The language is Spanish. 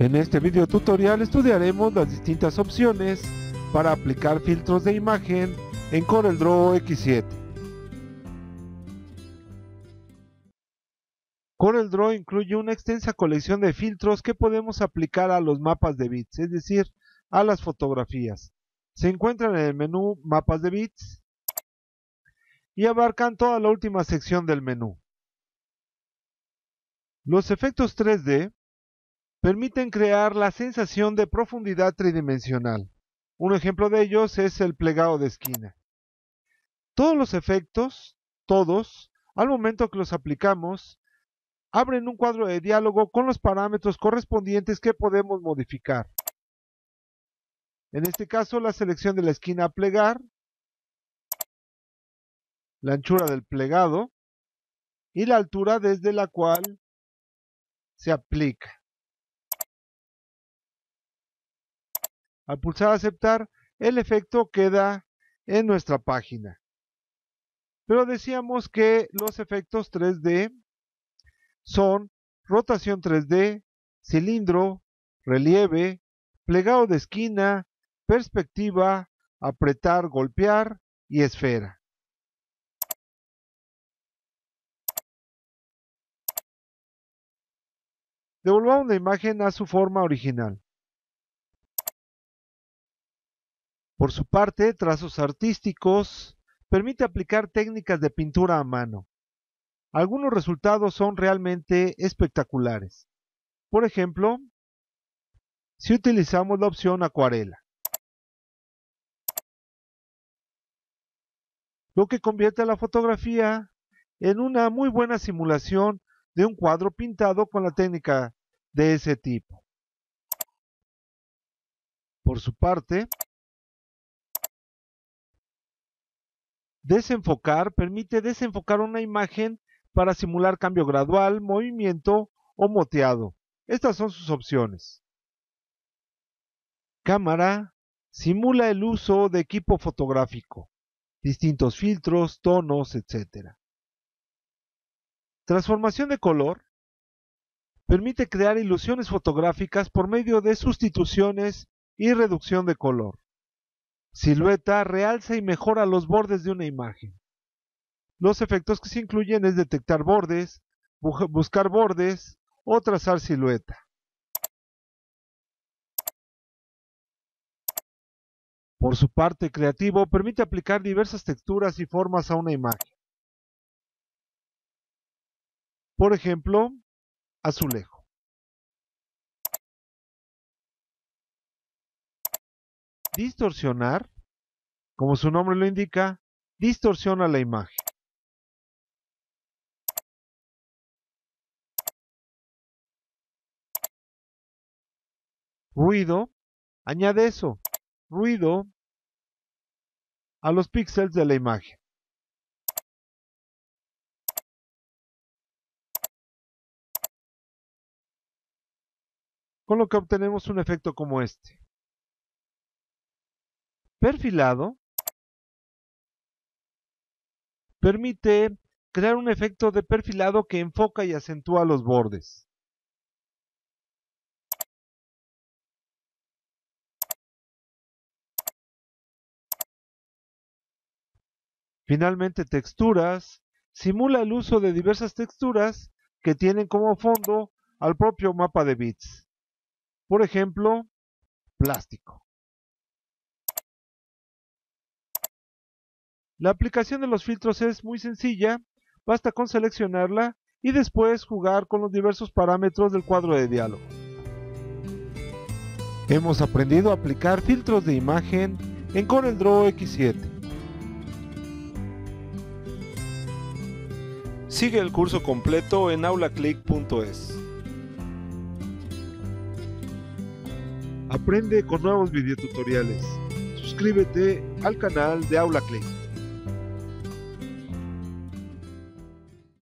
En este video tutorial estudiaremos las distintas opciones para aplicar filtros de imagen en CorelDRAW X7. CorelDRAW incluye una extensa colección de filtros que podemos aplicar a los mapas de bits, es decir, a las fotografías. Se encuentran en el menú Mapas de bits y abarcan toda la última sección del menú. Los efectos 3D permiten crear la sensación de profundidad tridimensional. Un ejemplo de ellos es el plegado de esquina. Todos los efectos, todos, al momento que los aplicamos, abren un cuadro de diálogo con los parámetros correspondientes que podemos modificar. En este caso, la selección de la esquina a plegar, la anchura del plegado y la altura desde la cual se aplica. Al pulsar aceptar, el efecto queda en nuestra página. Pero decíamos que los efectos 3D son rotación 3D, cilindro, relieve, plegado de esquina, perspectiva, apretar, golpear y esfera. Devolvamos la imagen a su forma original. Por su parte, trazos artísticos permite aplicar técnicas de pintura a mano. Algunos resultados son realmente espectaculares. Por ejemplo, si utilizamos la opción acuarela, lo que convierte a la fotografía en una muy buena simulación de un cuadro pintado con la técnica de ese tipo. Por su parte, Desenfocar permite desenfocar una imagen para simular cambio gradual, movimiento o moteado. Estas son sus opciones. Cámara simula el uso de equipo fotográfico, distintos filtros, tonos, etc. Transformación de color permite crear ilusiones fotográficas por medio de sustituciones y reducción de color silueta, realza y mejora los bordes de una imagen. Los efectos que se incluyen es detectar bordes, buscar bordes o trazar silueta. Por su parte, creativo permite aplicar diversas texturas y formas a una imagen. Por ejemplo, azulejo. distorsionar, como su nombre lo indica, distorsiona la imagen. Ruido, añade eso, ruido a los píxeles de la imagen. Con lo que obtenemos un efecto como este perfilado permite crear un efecto de perfilado que enfoca y acentúa los bordes. Finalmente, texturas simula el uso de diversas texturas que tienen como fondo al propio mapa de bits. Por ejemplo, plástico. La aplicación de los filtros es muy sencilla, basta con seleccionarla y después jugar con los diversos parámetros del cuadro de diálogo. Hemos aprendido a aplicar filtros de imagen en CorelDRAW X7. Sigue el curso completo en aulaclick.es. Aprende con nuevos videotutoriales. Suscríbete al canal de AulaClick.